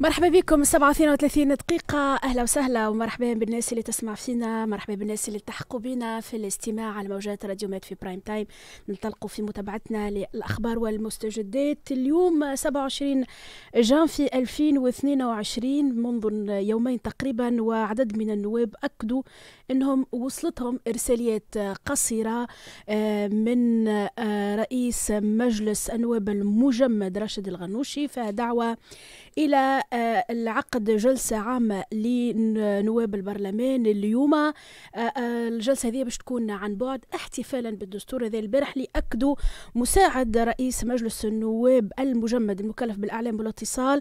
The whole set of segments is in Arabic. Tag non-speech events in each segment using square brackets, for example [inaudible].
مرحبا بكم 37 دقيقة أهلا وسهلا ومرحبا بالناس اللي تسمع فينا مرحبا بالناس اللي التحقوا بنا في الاستماع على موجات راديو مات في برايم تايم ننطلقوا في متابعتنا للأخبار والمستجدات اليوم 27 جانفي 2022 منذ يومين تقريبا وعدد من النواب أكدوا أنهم وصلتهم إرساليات قصيرة آه، من آه، رئيس مجلس النواب المجمد راشد الغنوشي فدعوة إلى آه، العقد جلسة عامة لنواب البرلمان اليوم آه، آه، الجلسة هذه باش تكون عن بعد احتفالا بالدستور هذا البارح اللي أكدوا مساعد رئيس مجلس النواب المجمد المكلف بالأعلام والاتصال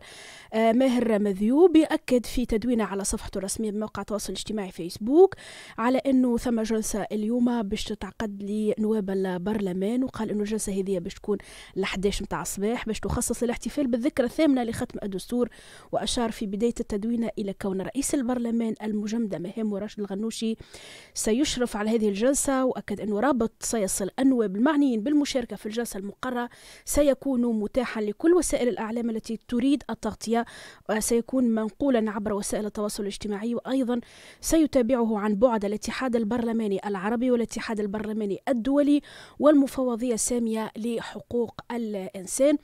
ماهر مذيوب يأكد في تدوينه على صفحته الرسمية بموقع التواصل الاجتماعي فيسبوك على أنه ثم جلسة اليوم باش تتعقد لنواب البرلمان وقال أنه الجلسة هذه باش تكون ل 11 متاع الصباح باش تخصص الاحتفال بالذكرى الثامنة لختم الدستور الدستور وأشار في بداية التدوينة إلى كون رئيس البرلمان المجمدة مهام وراشد الغنوشي سيشرف على هذه الجلسة وأكد أن رابط سيصل النواب المعنيين بالمشاركة في الجلسة المقرة سيكون متاحا لكل وسائل الأعلام التي تريد التغطية وسيكون منقولا عبر وسائل التواصل الاجتماعي وأيضا سيتابعه عن بعد الاتحاد البرلماني العربي والاتحاد البرلماني الدولي والمفوضية السامية لحقوق الإنسان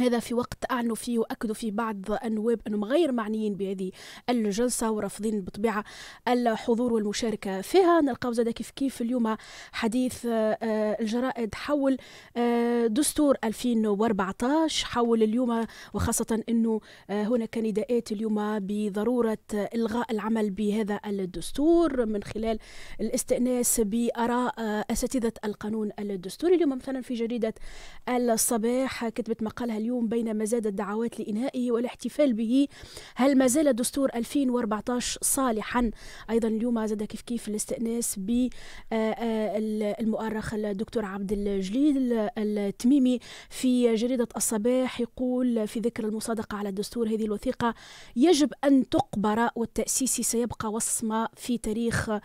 هذا في وقت أعنوا فيه وأكدوا فيه بعض النواب أنهم غير معنيين بهذه الجلسة ورافضين بالطبيعة الحضور والمشاركة فيها نلقاو زاد كيف كيف اليوم حديث آه، الجرائد حول آه، دستور 2014 حول اليوم وخاصة أنه آه، هناك نداءات اليوم بضرورة إلغاء العمل بهذا الدستور من خلال الاستئناس بآراء أساتذة القانون الدستوري اليوم مثلا في جريدة الصباح كتبت مقالها اليوم بين مزاد الدعوات لإنهائه والاحتفال به هل ما زال دستور 2014 صالحا أيضا اليوم زاد كيف كيف الاستئناس بالمؤرخ آه، آه، الدكتور عبد الجليل التميمي في جريدة الصباح يقول في ذكر المصادقة على الدستور هذه الوثيقة يجب أن تقبر والتأسيسي سيبقى وصمة في تاريخ آه،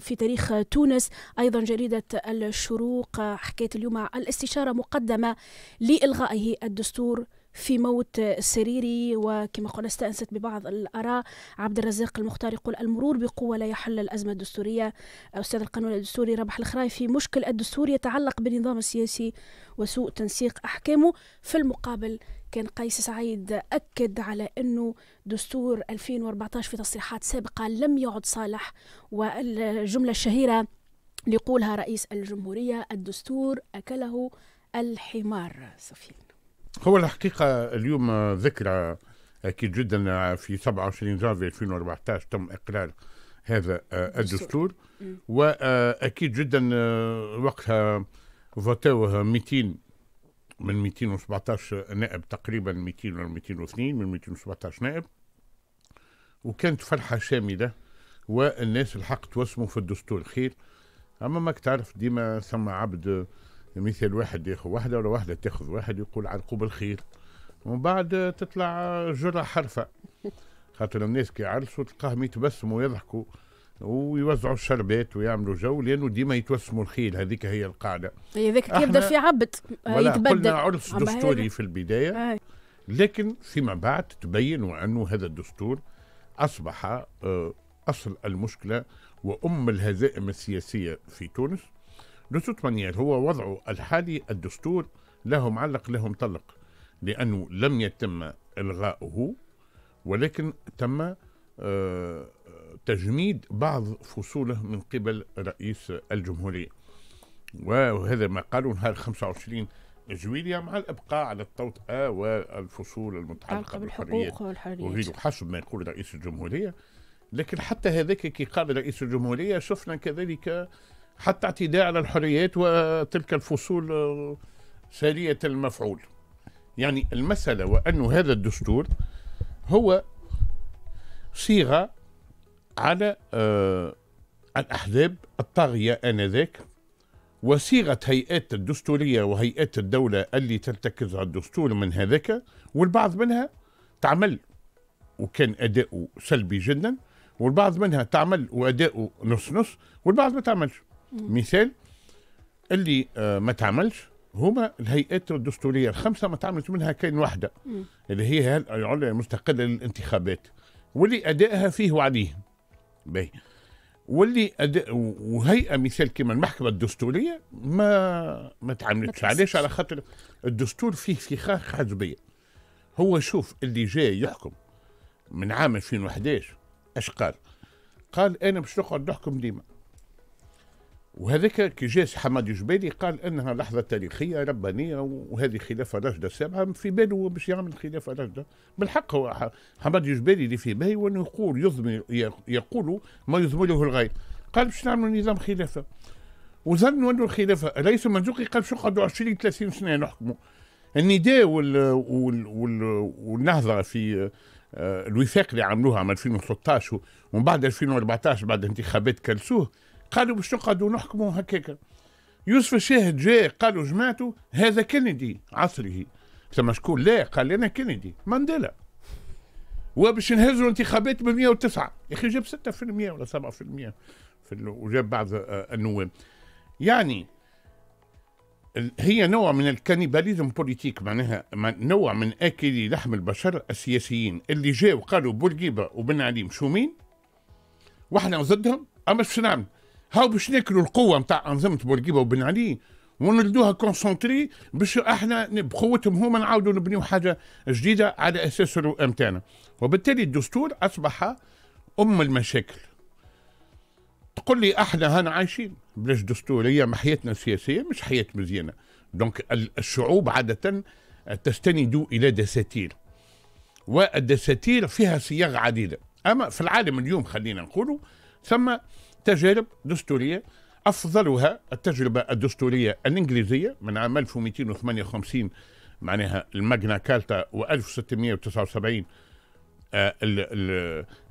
في تاريخ تونس أيضا جريدة الشروق حكاية اليوم الاستشارة مقدمة لإلغائه الدستور الدستور في موت سريري وكما قلنا استأنست ببعض الآراء عبد الرزاق المختار يقول المرور بقوة لا يحل الأزمة الدستورية أستاذ القانون الدستوري ربح في مشكل الدستور يتعلق بالنظام السياسي وسوء تنسيق أحكامه في المقابل كان قيس سعيد أكد على أنه دستور 2014 في تصريحات سابقة لم يعد صالح والجملة الشهيرة يقولها رئيس الجمهورية الدستور أكله الحمار صفين هو الحقيقة اليوم ذكرى أكيد جدا في 27 جانفي 2014 تم إقرار هذا الدستور وأكيد جدا وقتها فوتوه 200 من 217 نائب تقريبا 200 و 202 من 217 نائب وكانت فرحة شاملة والناس الحق توسموا في الدستور خير أما ماك تعرف ديما ثم عبد مثل واحد ياخذ واحده ولا واحده تاخذ واحد يقول عرقوب الخير ومن بعد تطلع جرة حرفه [laughs] خاطر الناس كي يعرسوا تلقاهم يتبسموا ويضحكوا ويوزعوا الشربات ويعملوا جو لانه ديما يتوسموا الخيل هذيك هي القاعده هذاك يبدا في عبد آه، يتبدل قلنا عرس دستوري في البدايه آه. لكن فيما بعد تبين وانه هذا الدستور اصبح آه، اصل المشكله وام الهزائم السياسيه في تونس لتوتمانيال هو وضع الحالي الدستور له معلق له مطلق لأنه لم يتم إلغاؤه ولكن تم آه، تجميد بعض فصوله من قبل رئيس الجمهورية وهذا ما قالوا نهار 25 جويليا مع الابقاء على التوطئه والفصول المتعلقه بالحقوق وغيره حسب ما يقول رئيس الجمهوريه لكن حتى هذاك كي قال رئيس الجمهوريه شفنا كذلك حتى اعتداء على الحريات وتلك الفصول آه، سارية المفعول يعني المسألة وأن هذا الدستور هو صيغة على آه، الأحزاب الطاغية آنذاك وصيغة هيئات الدستورية وهيئات الدولة اللي ترتكز على الدستور من هذاك والبعض منها تعمل وكان أداؤه سلبي جدا والبعض منها تعمل وأداؤه نص نص والبعض ما تعملش مثال اللي آه، ما تعملش هما الهيئات الدستوريه الخمسه ما تعملت منها كاين واحده اللي هي العليا المستقله للانتخابات واللي ادائها فيه وعليه باهي واللي أد... وهيئه مثال كما المحكمه الدستوريه ما ما تعملتش علاش على خاطر الدستور فيه فخاخ حزبيه هو شوف اللي جاي يحكم من عام 2011 اش قال؟ قال انا باش نقعد نحكم ديما وهذاك كي جاء حمادي جبالي قال انها لحظه تاريخيه ربانيه وهذه خلافه راشده السابعه في باله باش يعمل خلافه راشده بالحق هو حمادي جبالي اللي في باله وانه يقول يضمن يقول ما يضمنه الغير قال باش نعملوا نظام خلافه وظنوا انه الخلافه رئيس المنزوقي قال باش نقعدوا 20 30 سنه نحكموا النداء وال... وال... وال... والنهضه في آه، الوفاق اللي عملوها عام 2013 ومن بعد 2014 بعد انتخابات كلسوه قالوا باش نقعدوا نحكموا هكاك يوسف الشاهد جاء قالوا جماعته هذا كندي عصره ثم شكون لا قال انا كندي مانديلا وباش نهزوا الانتخابات ب 109 يا اخي جاب 6% ولا 7% في وجاب بعض آه، النواب يعني هي نوع من الكانيباليزم بوليتيك معناها نوع من اكلي لحم البشر السياسيين اللي جاوا قالوا بورقيبه وبن علي مشومين واحنا ضدهم اما شو نعمل هاو باش ناكلوا القوه نتاع انظمه بورقيبه وبن علي ونلدوها كونسونتري باش احنا بقوتهم هما نعاودوا نبنيو حاجه جديده على اساس الرؤى نتاعنا وبالتالي الدستور اصبح ام المشاكل تقول لي احنا هنا عايشين بلاش دستور هي حياتنا السياسيه مش حياه مزيانه دونك الشعوب عاده تستند الى دساتير والدساتير فيها صياغ عديده اما في العالم اليوم خلينا نقولوا ثم تجارب دستورية أفضلها التجربة الدستورية الإنجليزية من عام 1258 معناها الماجنا كارتا و1679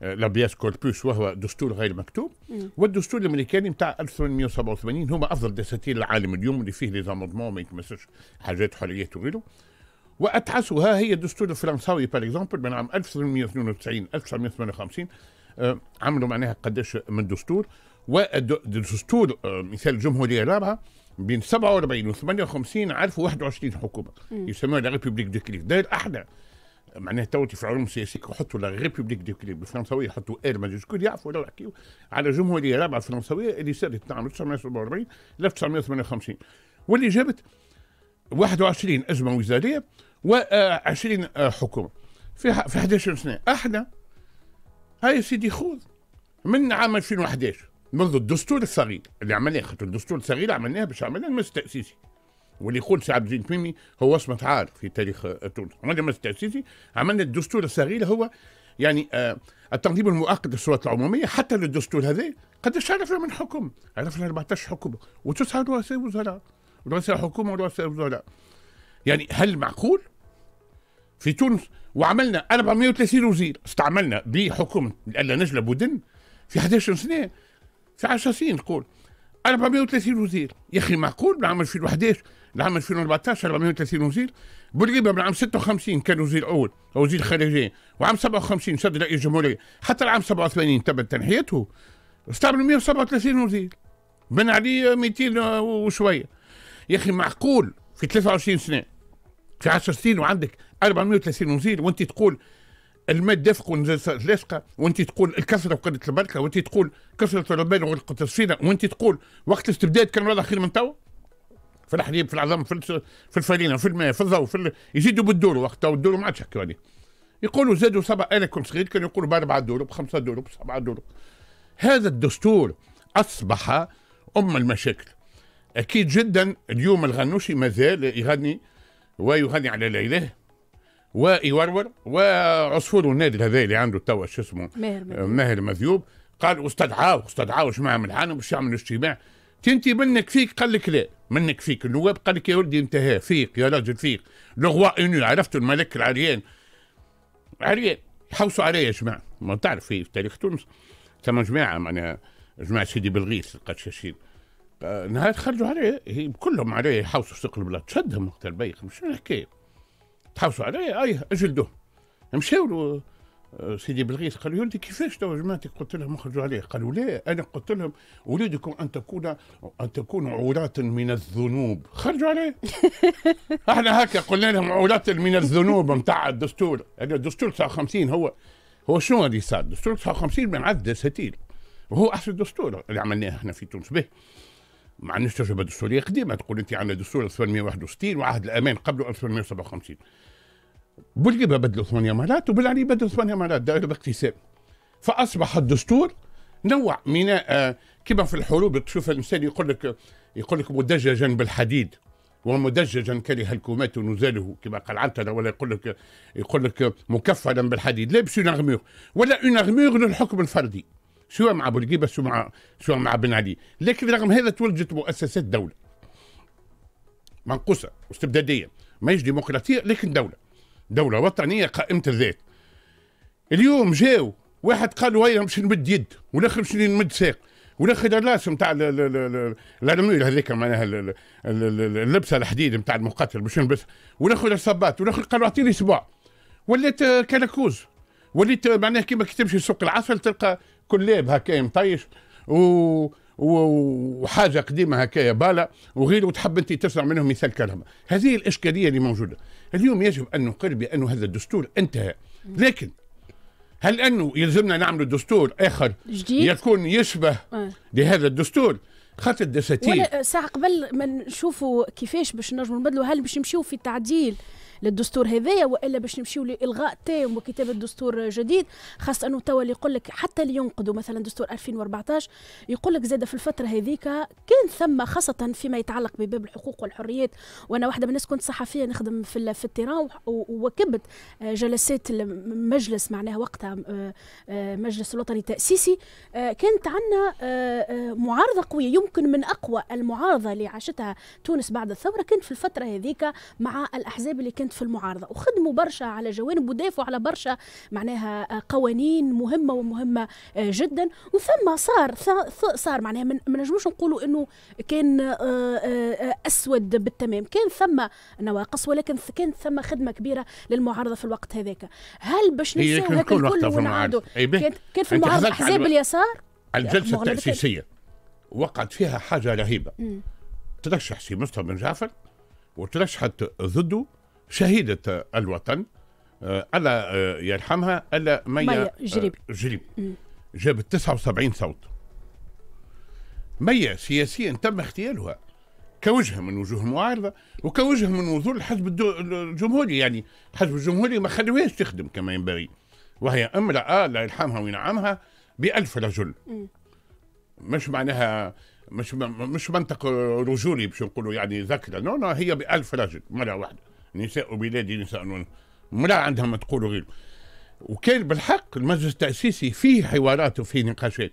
لابياس كوربوس وهو دستور غير مكتوب والدستور الامريكاني بتاع 1887 هما افضل دساتير العالم اليوم اللي فيه ليزامودمون ما يتمسش حاجات حريات وغيره واتعسها هي الدستور الفرنساوي بار اكزومبل من عام 1892 1958 آه، عملوا معناها قداش من دستور والدستور آه، مثال الجمهوريه الرابعه بين 47 و 58 عرفوا 21 حكومه يسموها لا ريبوبليك دو كليب داير احنا معناها تو في علوم السياسيه يحطوا لا ريبوبليك دو كليب بالفرنسويه يحطوا ال ماجيسكول يعرفوا لو يحكيوا على الجمهوريه الرابعه الفرنسويه اللي صارت عام 1947 1958 واللي جابت 21 ازمه وزاريه و20 آه، حكومه في 11 سنه احنا هاي سيدي خذ من عام 2011 منذ الدستور الصغير اللي عملناه خاطر الدستور الصغير عملناه باش عملنا المجلس التاسيسي واللي يقول سي عبد الجليل تميمي هو اسم عار في تاريخ تونس عملنا المجلس التاسيسي عملنا الدستور الصغير هو يعني آه التنظيم المؤقت للسلطات العموميه حتى للدستور هذا قداش عرفنا من حكم عرفنا 14 حكومه وتسعه رؤساء وزراء رؤساء حكومه ورؤساء وزراء يعني هل معقول في تونس وعملنا 430 وزير استعملنا بحكومه الا نجله بودن في 11 سنه في 10 سنين نقول 430 وزير يا اخي معقول بالعام 2011 العام 2014 430 وزير بورقيبه بالعام 56 كان وزير اول وزير خارجيه وعام 57 صدر رئيس الجمهوريه حتى العام 87 تم تنحيته استعملوا 137 وزير بن علي 200 وشويه يا اخي معقول في 23 سنه في 10 سنين وعندك 430 وزير وانت تقول الماء دافق ونزل لاصقه وانت تقول الكثره وقله البركه وانت تقول كثره الربان وقله الصينه وانت تقول وقت الاستبداد كان الوضع خير من توا في الحليب في العظم في في الفرينه في الماء في الضوء في ال... يزيدوا بالدور تو الدور ما عادش عليه يعني. يقولوا زادوا سبعه انا كنت صغير كانوا يقولوا باربعه دور بخمسه دور بسبعه دور هذا الدستور اصبح ام المشاكل اكيد جدا اليوم الغنوشي مازال يغني ويغني على ليله ويورور وعصفور النادر هذا اللي عنده توا شو اسمه ماهر مذيوب قال استدعاه استدعاه جماعه من الحانم باش يعملوا اجتماع انت منك فيك قال لك لا منك فيك النواب قال لك يا ولدي انتهى فيك يا راجل فيك لغوا اني عرفت الملك العريان عريان حوسوا علي يا جماعه ما تعرف في تاريخ تونس ثم جماعه معناها جماعه سيدي بلغيث القشاشين آه، نهار خرجوا عليه كلهم عليه حوسوا سوق البلاد شدهم وقت البيخ مش الحكايه تحوسوا عليا اي اجلدوه مشاو له آه، سيدي بلغيس قالوا ولدي كيفاش توا جماعتك قلت لهم اخرجوا عليه قالوا لا انا قلت لهم اريدكم ان تكون ان تكونوا عوراة من الذنوب خرجوا عليه [laughs] احنا هكا قلنا لهم عوراة من الذنوب نتاع الدستور الدستور 59 هو هو شنو اللي صار الدستور 59 من عد ستيل وهو احسن دستور اللي عملناه احنا في تونس به ما عندناش تجربه دستوريه قديمه تقول انت عندنا دستور 1861 وعهد الامان قبله 1857 بولقيبه بدلوا ثمانيه مرات وبالعلي بدلوا ثمانيه مرات دائره باقتسام فاصبح الدستور نوع من آه، كما في الحروب تشوف الانسان يقول لك يقول لك مدججا بالحديد ومدججا كره الكومات نزاله كما قال عنتر ولا يقول لك يقول لك مكفلا بالحديد لابس اون ولا اون للحكم الفردي سواء مع بورقيبه سواء مع سواء مع بن علي لكن رغم هذا تولدت مؤسسات دوله منقوصه واستبداديه ماهيش ديمقراطيه لكن دوله دوله وطنيه قائمه الذات اليوم جاو واحد قال هيا باش نمد يد والاخر باش نمد ساق والاخر الراس نتاع الارميل هذيك معناها اللبسه الحديد نتاع المقاتل باش نلبس والاخر الصباط والاخر قالوا اعطيني اسبوع ولات كلاكوز وليت معناها كيما كي تمشي سوق العسل تلقى كلاب هكا مطيش و وحاجه قديمه هكايا بالا وغيره وتحب انت تسمع منهم مثال كلام هذه الاشكاليه اللي موجوده اليوم يجب ان نقر بانه هذا الدستور انتهى لكن هل انه يلزمنا نعمل دستور اخر جديد؟ يكون يشبه آه. لهذا الدستور خاطر الدساتير ساعه قبل ما نشوفوا كيفاش باش نجموا نبدلوا هل باش نمشيو في التعديل للدستور هذايا والا باش نمشيو لالغاء تام وكتابه دستور جديد خاصه انه توا اللي يقول لك حتى اللي ينقدوا مثلا دستور 2014 يقول لك زاد في الفتره هذيك كان ثم خاصه فيما يتعلق بباب الحقوق والحريات وانا واحده من الناس كنت صحفيه نخدم في في التيران وكبت آه، جلسات المجلس معناها وقتها آه، آه، مجلس الوطني التاسيسي كانت عندنا معارضه قويه يمكن من اقوى المعارضه اللي عاشتها تونس بعد الثوره كانت في الفتره هذيك مع الاحزاب اللي كانت كانت في المعارضه وخدموا برشا على جوانب ودافعوا على برشا معناها آه، قوانين مهمه ومهمه آه، جدا وثم صار صار معناها ما نجموش نقولوا انه كان آه، اسود بالتمام كان ثم نواقص ولكن كان ثم خدمه كبيره للمعارضه في الوقت هذاك هل باش كل وقت في المعارضة إيه كان في المعارضه احزاب اليسار الجلسه التاسيسيه وقعت فيها حاجه رهيبه ترشح سي مصطفى بن جعفر وترشحت ضده شهيدة الوطن آه، ألا آه، يرحمها ألا ميا جريب آه، جريب جابت 79 صوت ميا سياسيا تم اغتيالها كوجه من وجوه المعارضه وكوجه من وجوه الحزب الجمهوري يعني الحزب الجمهوري ما خلوهاش تخدم كما ينبغي وهي امراه لا يرحمها وينعمها بألف رجل مش معناها مش مش منطق رجولي باش نقولوا يعني ذكرى نو نو هي بألف رجل مره واحده نساء بلادي نساء لا عندها ما تقولوا غير وكان بالحق المجلس التاسيسي فيه حوارات وفيه نقاشات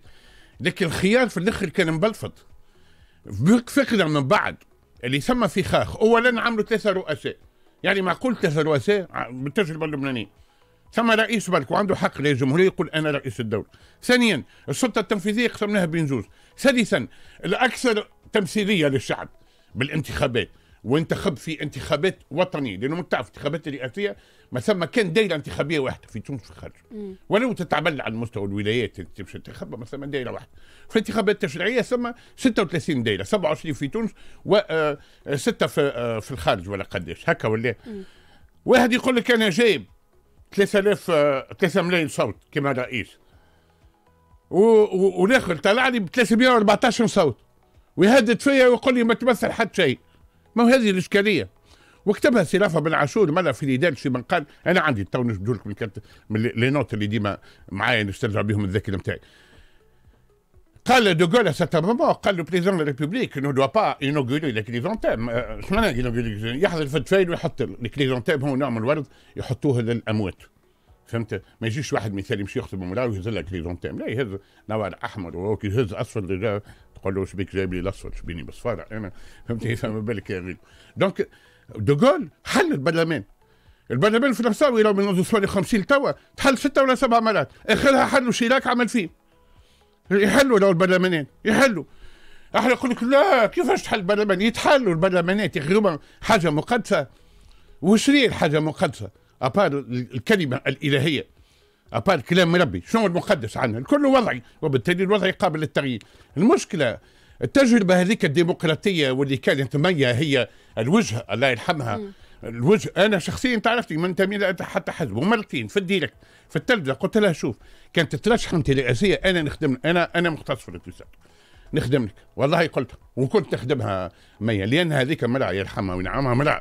لكن الخيار في الاخر كان مبلفط فكره من بعد اللي ثم في خاخ اولا عملوا ثلاثه رؤساء يعني معقول ثلاثه رؤساء بالتجربه اللبنانيه ثم رئيس برك وعنده حق للجمهوريه يقول انا رئيس الدوله. ثانيا السلطه التنفيذيه قسمناها بين زوج. ثالثا الاكثر تمثيليه للشعب بالانتخابات. وانتخب في انتخابات وطنيه لانه انت تعرف انتخابات الرئاسيه ما ثم كان دايره انتخابيه واحده في تونس في الخارج ولو تتعمل على مستوى الولايات انت باش تنتخبها ما ثم دايره واحده في الانتخابات التشريعيه ثم 36 دايره 27 في تونس وسته آه، آه، في آه، في الخارج ولا قداش هكا ولا واحد يقول لك انا جايب 3000 3 ملايين صوت كما رئيس والاخر طلع لي ب 314 صوت ويهدد فيا ويقول لي ما تمثل حد شيء ما هو هذه الإشكالية وكتبها سلافه بن عاشور مره في ليدال في من قال انا عندي تو نجبدوا لكم من, لي نوت اللي ديما معايا نسترجع بهم الذاكره نتاعي قال دوغول à certain قال لو بريزون دو ريبوبليك نو دوا با انوغولي لا كليزونتيم اش معناها انوغولي يحضر في الدفايل ويحط الكليزونتيم هو نوع من الورد يحطوه للاموات فهمت ما يجيش واحد مثال يمشي يخطب مولاه ويهز لك كليزونتيم لا يهز نوار احمر وهو كي اصفر قال له وش جايب لي الاصفر شبيني بصفارة انا فهمتني [laughs] فما بالك يا غير دونك دوغول حل البرلمان البرلمان الفرنساوي لو من منذ 50 توا تحل ستة ولا سبع مرات اخرها حلوا شيراك عمل فيه يحلوا لو البرلمانين يحلوا احنا نقول لك لا كيفاش تحل البرلمان يتحلوا البرلمانات يا اخي حاجه مقدسه وشري الحاجه مقدسه ابار الكلمه الالهيه أبار كلام ربي شنو المقدس عنها الكل وضعي وبالتالي الوضع قابل للتغيير المشكلة التجربة هذيك الديمقراطية واللي كانت ميا هي الوجهة الله يرحمها الوجه انا شخصيا تعرفتي من تميل حتى حزب ومرتين في الديركت في التلفزه قلت لها شوف كانت ترشح انت رئاسيه انا نخدم انا انا مختص في الاقتصاد نخدم لك والله قلت وكنت نخدمها ميا لان هذيك ملعه يرحمها وينعمها مرأة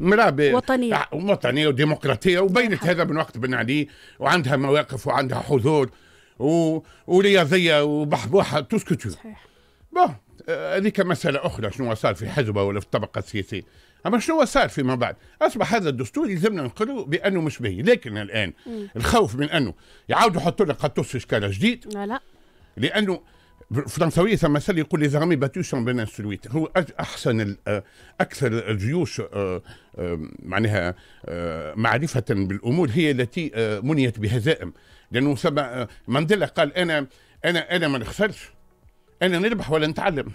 مرابي وطنية آه، وطنية وديمقراطية وبينت هذا من وقت بن علي وعندها مواقف وعندها حضور و... ورياضية وبحبوحة تسكتو صحيح بون آه، هذيك مسألة أخرى شنو صار في حزبة ولا في الطبقة السياسية أما شنو صار فيما بعد أصبح هذا الدستور يلزمنا نقوله بأنه مش به لكن الآن م. الخوف من أنه يعاودوا يحطوا لك قطوس في إشكال جديد لا لا لأنه فرنساوية ثم مثل يقول les باتو battues بين انسلويت هو أحسن آه، أكثر الجيوش آه، آه، معناها معرفة بالأمور هي التي منيت بهزائم لأنه ثم مانديلا قال أنا أنا أنا ما نخسرش أنا نربح ولا نتعلم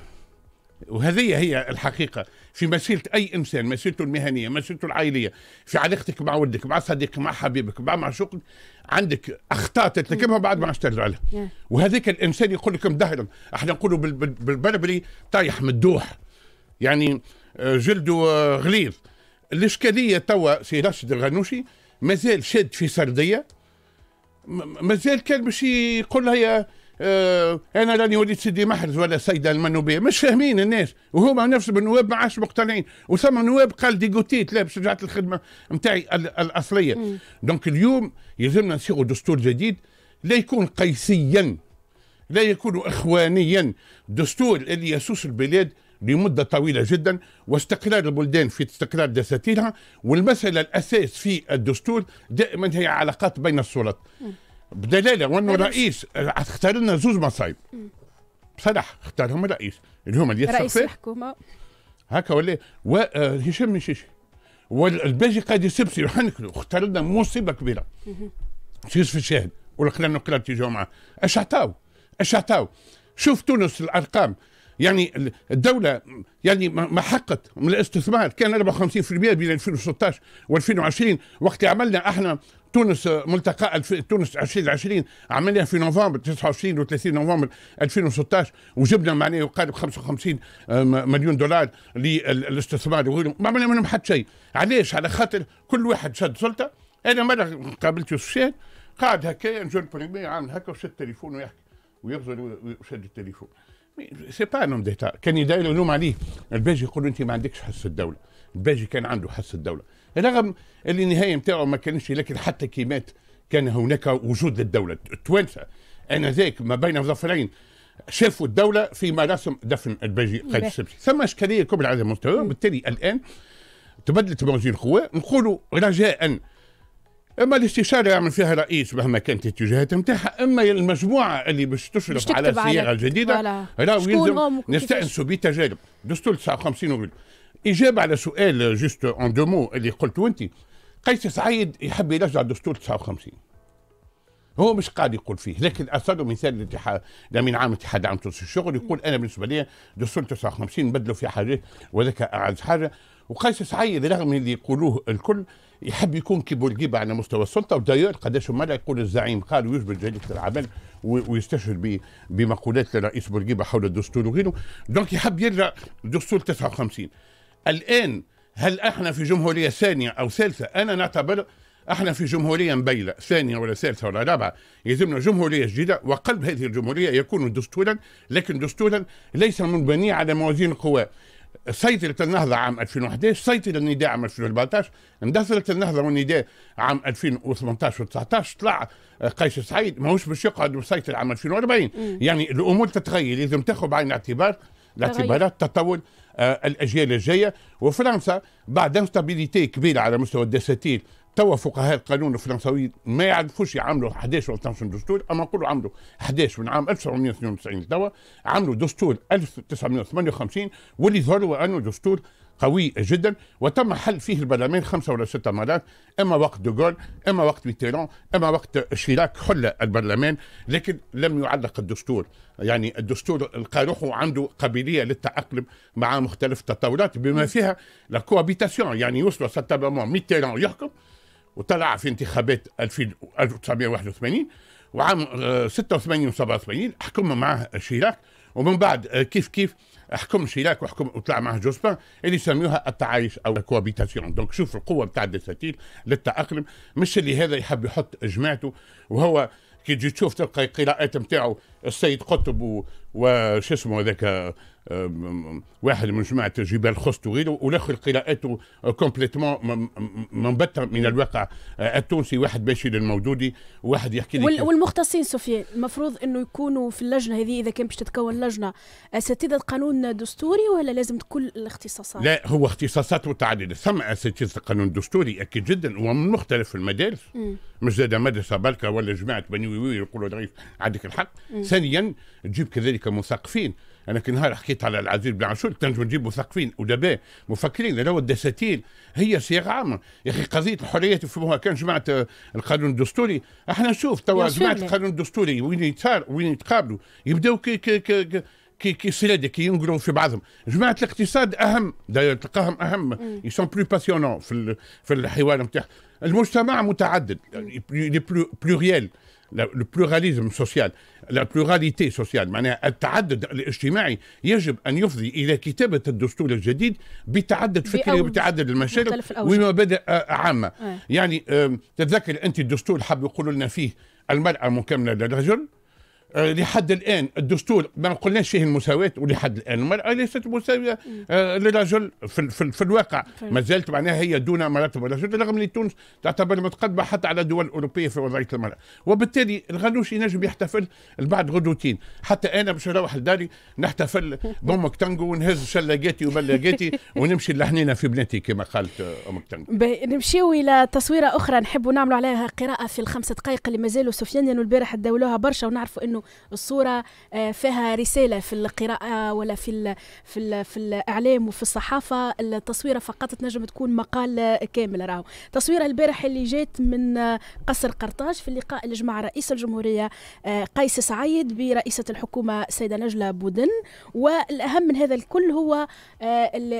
وهذه هي الحقيقه في مسيره اي انسان مسيرته المهنيه مسيرته العائليه في علاقتك مع ولدك مع صديقك مع حبيبك مع معشوقك عندك اخطاء ترتكبها بعد ما عادش ترجع لها الانسان يقول لك دهرا احنا نقولوا بالبربري طايح مدوح يعني آه، جلده غليظ الاشكاليه توا سي راشد الغنوشي مازال شاد في سرديه مازال كان باش يقول لها يا آه انا راني وليت سيدي محرز ولا سيده المنوبيه مش فاهمين الناس وهما نفس النواب ما عادش مقتنعين وثم نواب قال ديغوتيت لا باش رجعت الخدمه نتاعي الاصليه دونك اليوم يلزمنا نصيغوا دستور جديد لا يكون قيسيا لا يكون اخوانيا دستور اللي يسوس البلاد لمدة طويلة جدا واستقرار البلدان في استقرار دساتيرها والمسألة الأساس في الدستور دائما هي علاقات بين السلطات بدلاله وانه رئيس اختار لنا زوج مصايب بصراحه اختارهم الرئيس اللي هما الياسر رئيس الحكومه هكا ولا وهشام آه، مشيشي والباجي قاعد يسبسي وحنكلو اختار لنا مصيبه كبيره سيس في الشاهد والقلان وقلات تيجي معاه اش عطاو اش عطاو شوف تونس الارقام يعني الدوله يعني ما حقت من الاستثمار كان 54% بين 2016 و2020 وقت عملنا احنا تونس آه، ملتقى تونس 2020 عملناه في نوفمبر 29 و 30 نوفمبر 2016 وجبنا معناه يقارب 55 آه، مليون دولار للاستثمار وغيره ما عملنا منهم حتى شيء علاش على خاطر كل واحد شد سلطه انا مره قابلت يوسف شاد قاعد هكايا جون بريمي عامل هكا وشد التليفون ويحكي ويغزل وشد التليفون سي با نوم ديتا كان يدعي العلوم عليه الباجي يقول انت ما عندكش حس الدوله الباجي كان عنده حس الدوله رغم اللي النهايه نتاعو ما كانش لكن حتى كي مات كان هناك وجود للدوله التوانسه انذاك ما بين ظفرين شافوا الدوله في مراسم دفن الباجي قيد السبسي ثم اشكاليه كبرى على هذا المستوى وبالتالي الان تبدلت موازين القوى نقولوا رجاء اما الاستشاره يعمل فيها رئيس مهما كانت الاتجاهات نتاعها اما المجموعه اللي باش تشرف على الصياغه الجديده راهو ويلزم نستانسوا بتجارب دستور 59 نوبل اجابه على سؤال جوست اون دو مو اللي قلته انت قيس سعيد يحب يرجع دستور 59 هو مش قاعد يقول فيه لكن اثره مثال الاتحاد من عام اتحاد عام تونس الشغل يقول انا بالنسبه لي دستور 59 بدلوا في حاجات وذاك اعز حاجه وقيس سعيد رغم اللي يقولوه الكل يحب يكون كي بورقيبة على مستوى السلطه ودايور قداش هما يقول الزعيم قال يجبر جريده العمل ويستشهد بمقولات للرئيس بورقيبه حول الدستور وغيره دونك يحب يرجع دستور 59 الان هل احنا في جمهوريه ثانيه او ثالثه انا نعتبر احنا في جمهوريه مبيله ثانيه ولا ثالثه ولا رابعه يلزمنا جمهوريه جديده وقلب هذه الجمهوريه يكون دستورا لكن دستورا ليس منبني على موازين القوى سيطرة النهضة عام 2011 سيطر النداء عام 2014 اندثرت النهضة والنداء عام 2018 و19 طلع آه، قيس سعيد ماهوش باش يقعد ويسيطر عام 2040 مم. يعني الأمور تتغير لازم تاخذ بعين الاعتبار الاعتبارات تطور آه الاجيال الجايه وفرنسا بعد انستابيليتي كبيره على مستوى الدساتير توا فقهاء القانون الفرنساويين ما يعرفوش يعملوا 11 و 12 دستور اما نقولوا عملوا 11 من عام 1992 توا عملوا دستور 1958 واللي ظهروا انه دستور قوي جدا وتم حل فيه البرلمان خمسه ولا سته مرات اما وقت دوغول اما وقت ميتيران اما وقت شيراك حل البرلمان لكن لم يعلق الدستور يعني الدستور لقى روحه عنده قابليه للتاقلم مع مختلف التطورات بما فيها لا كوابيتاسيون يعني يوصلوا ستا ميتيران يحكم وطلع في انتخابات 1981 وعام 86 و 87 حكم معاه شيراك ومن بعد آه، كيف كيف حكم شيراك وحكم وطلع معه جوسبان اللي يسميوها التعايش او الكوابيتاسيون دونك شوف القوه نتاع الدساتير للتاقلم مش اللي هذا يحب يحط جماعته وهو كي تجي تشوف تلقى القراءات نتاعو السيد قطب وش اسمه هذاك آه، واحد من جماعة جبال وغيره ولاخر القراءات كومبليتمون منبتة من الواقع أه، التونسي واحد باشي للمودودي واحد يحكي لي والمختصين سفيان المفروض انه يكونوا في اللجنه هذه اذا كان باش تتكون لجنه اساتذه قانون دستوري ولا لازم كل الاختصاصات؟ لا هو اختصاصات متعدده ثم اساتذه قانون دستوري اكيد جدا ومن مختلف المدارس مش زاد مدرسه بالكا ولا جماعه بني ويوي يقولوا ضعيف عندك الحق ثانيا تجيب كذلك مثقفين انا كي نهار حكيت على العزيز بن عاشور تنجم نجيب مثقفين ادباء مفكرين لو الدساتير هي صياغه عامه يا اخي قضيه الحريات يفهموها كان جماعه آه، القانون الدستوري احنا نشوف توا جماعه القانون الدستوري وين يتسار وين يتقابلوا يبداو كي كي كي كي كي سلاده كي ينقلوا في بعضهم جماعه الاقتصاد اهم تلقاهم اهم يسون بلو باسيونون في في الحوار نتاعهم المجتمع متعدد بلوريال البلوراليزم سوسيال لا بلوراليتي سوسيال معناها التعدد الاجتماعي يجب ان يفضي الى كتابه الدستور الجديد بتعدد فكري وبتعدد المشارب ومبادئ آه، عامه آه. يعني تتذكر انت الدستور حب يقولوا لنا فيه المراه مكمله للرجل آه، لحد الان الدستور ما قلناش فيه المساواه ولحد الان المراه ليست مساويه آه، للرجل في, في, في الواقع ما زالت معناها هي دون مراتب الرجل رغم ان تونس تعتبر متقدمه حتى على الدول الاوروبيه في وضعيه المراه وبالتالي الغنوش ينجم يحتفل البعض غدوتين حتى انا باش نروح لداري نحتفل [laughs] بامك تانجو ونهز شلاقاتي وبلاقاتي [laughs] ونمشي لحنينه في بناتي كما قالت امك تانجو نمشيو الى تصويره اخرى نحبوا نعملوا عليها قراءه في الخمس دقائق اللي مازالوا سفيان لانه البارح داولوها برشا ونعرفوا انه الصوره آه، فيها رساله في القراءه ولا في الـ في الـ في الاعلام وفي الصحافه التصويره فقط تنجم تكون مقال كامل راهو تصويره البارح اللي جات من آه، قصر قرطاج في اللقاء اللي جمع رئيس الجمهوريه آه، قيس سعيد برئيسه الحكومه السيده نجله بودن والاهم من هذا الكل هو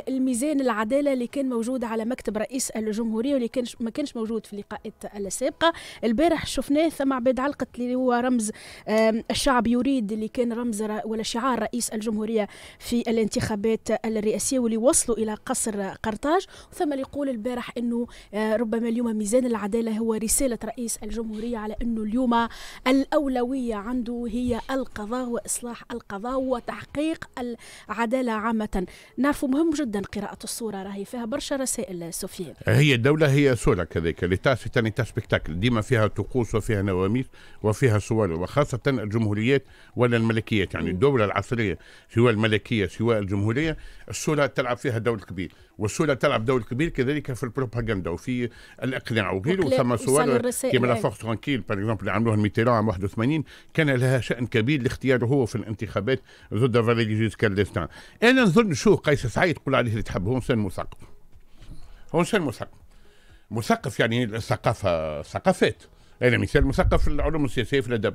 الميزان العداله اللي كان موجود على مكتب رئيس الجمهوريه واللي كان ما كانش موجود في اللقاءات السابقه البارح شفناه ثم عباد علقت اللي هو رمز الشعب يريد اللي كان رمز ولا شعار رئيس الجمهورية في الانتخابات الرئاسية واللي وصلوا إلى قصر قرطاج ثم يقول البارح أنه آه، ربما اليوم ميزان العدالة هو رسالة رئيس الجمهورية على أنه اليوم الأولوية عنده هي القضاء وإصلاح القضاء وتحقيق العدالة عامة نعرف مهم جدا قراءة الصورة راهي فيها برشا رسائل سفيان هي الدولة هي صورة كذلك لتاسي تاني تاسبكتاكل ديما فيها طقوس وفيها نواميس وفيها صور وخاصة الجمهورية الجمهوريات ولا الملكيات يعني الدولة العصرية سواء الملكية سواء الجمهورية الصورة تلعب فيها دور كبير والصورة تلعب دور كبير كذلك في البروباغندا وفي الإقناع وغيره ثم صور كما لا فورس ترانكيل باغ اللي عملوها الميتيران عام 81 كان لها شأن كبير لاختياره هو في الانتخابات ضد فاليري جيسكار ديستان أنا نظن شو قيس سعيد تقول عليه اللي تحب هو إنسان مثقف هو إنسان مثقف مثقف يعني الثقافة ثقافات أنا مثال مثقف في العلوم السياسية في الأدب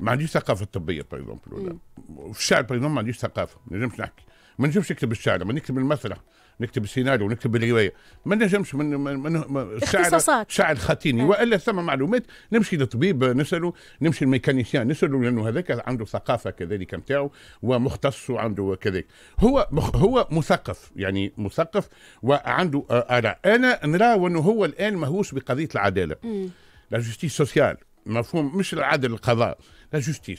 ما عنديش ثقافه طبيه باغ اكزومبل ولا في الشعر باغ ما عنديش ثقافه ما نجمش نحكي ما نجمش نكتب الشعر ما نكتب المسرح نكتب السيناريو نكتب الروايه ما نجمش من, من, الشعر شعر خاتيني نعم. والا ثم معلومات نمشي للطبيب نساله نمشي للميكانيسيان نساله لانه هذاك عنده ثقافه كذلك نتاعو ومختص وعنده كذلك هو هو مثقف يعني مثقف وعنده اراء انا نرى انه هو الان مهووس بقضيه العداله لا جوستيس سوسيال مفهوم مش العدل القضاء لا جوستيس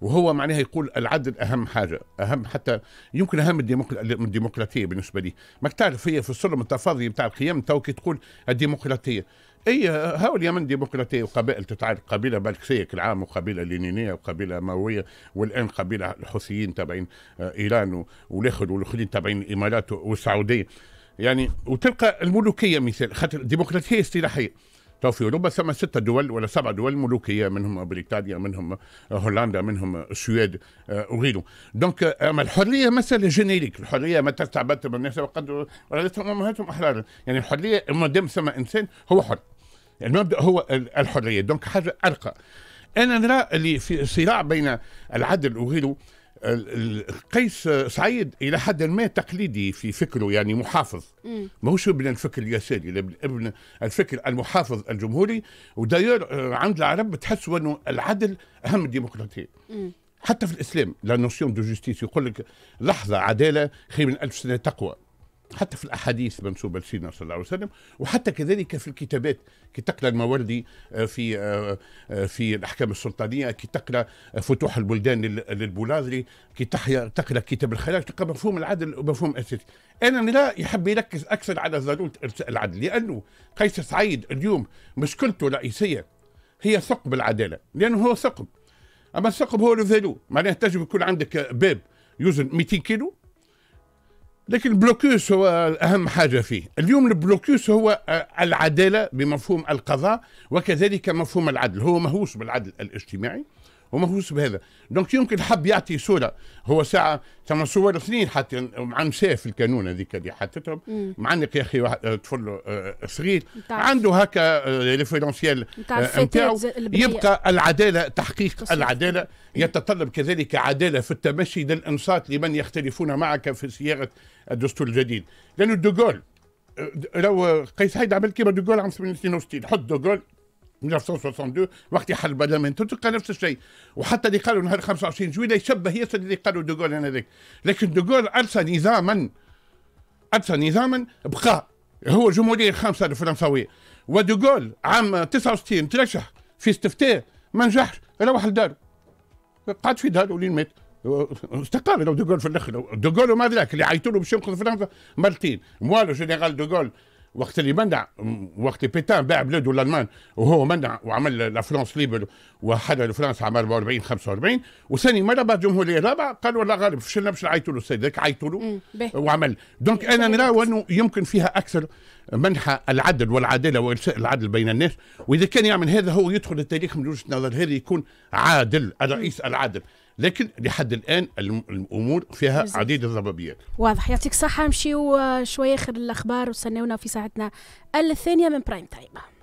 وهو معناها يقول العدل اهم حاجه اهم حتى يمكن اهم الديمقراطيه بالنسبه لي ما تعرف هي في السلم التفاضي بتاع القيم تو كي تقول الديمقراطيه اي هاو اليمن ديمقراطيه وقبائل تتعارك قبيله بلكسيه كل عام وقبيله لينينيه وقبيله ماويه والان قبيله الحوثيين تبعين آه، ايران والاخر والاخرين تبعين الامارات والسعوديه يعني وتلقى الملوكيه مثال خاطر الديمقراطيه اصطلاحيه تو في اوروبا ثم ست دول ولا سبع دول ملوكيه منهم بريطانيا منهم هولندا منهم السويد وغيره آه، دونك اما آه، الحريه مساله جينيريك الحريه ما تستعبد بالناس وقد ولدتهم امهاتهم احرارا يعني الحريه ما دام ثم انسان هو حر المبدا هو الحريه دونك حاجه ارقى انا نرى اللي في صراع بين العدل وغيره قيس سعيد الى حد ما تقليدي في فكره يعني محافظ ماهوش ابن الفكر اليساري ابن الفكر المحافظ الجمهوري وداير آه، عند العرب تحس انه العدل اهم الديمقراطيه حتى في الاسلام لا نوسيون دو جوستيس يقول لك لحظه عداله خير من الف سنه تقوى حتى في الاحاديث منسوبه لسيدنا صلى الله عليه وسلم وحتى كذلك في الكتابات كي تقرا الموردي آه، في آه، آه، في الاحكام السلطانيه كي تقرا فتوح البلدان للبولاذري كي تقرا كتاب الخلاج تلقى مفهوم العدل ومفهوم اساسي انا لا يحب يركز اكثر على ضروره العدل لانه قيس سعيد اليوم مشكلته الرئيسيه هي ثقب العداله لانه هو ثقب اما الثقب هو الفالو معناها تجب يكون عندك باب يوزن 200 كيلو لكن البلوكوس هو أهم حاجة فيه اليوم البلوكوس هو العدالة بمفهوم القضاء وكذلك مفهوم العدل هو مهووس بالعدل الاجتماعي ومهووس بهذا دونك يمكن حب يعطي صوره هو ساعه ثم صور سنين حتى مع في الكانون هذيك اللي حطتهم انك يا اخي واحد طفل آه، صغير عنده هكا ريفيرونسيال آه، آه، نتاعو يبقى العداله تحقيق العداله يتطلب كذلك عداله في التمشي للانصات لمن يختلفون معك في صياغه الدستور الجديد لانه دوغول لو قيس حيد عمل كيما دوغول عام 68 حط دوغول 1962 وقت حل البرلمان تلقى نفس الشيء وحتى اللي قالوا نهار 25 جويلية يشبه ياسر اللي قالوا دوغول انذاك لكن دوغول ارسى نظاما ارسى نظاما بقى هو الجمهوريه الخامسه الفرنساوية ودوغول عام 69 ترشح في استفتاء ما نجحش روح لدارو قعد في دارو لين مات استقال لو دوغول في الاخر دوغول وما ذاك اللي عيطوا له باش ينقذ فرنسا مرتين موالو جنرال دوغول وقت اللي منع وقت بيتان باع بلاده الالمان وهو منع وعمل لا فرونس ليبر وحل لفرنسا عام 44 45 وثاني مره بعد الجمهوريه الرابعه قالوا لا غالب فشلنا باش نعيطوا له السيد عيطوا له وعمل دونك إيه، انا نرى انه يمكن فيها اكثر منحى العدل والعداله وارساء العدل بين الناس واذا كان يعمل هذا هو يدخل التاريخ من وجهه نظر هذا يكون عادل الرئيس العادل لكن لحد الان الامور فيها عديد الضبابيات واضح يعطيك الصحه نمشيو شويه اخر الاخبار وتستناونا في ساعتنا الثانيه من برايم تايم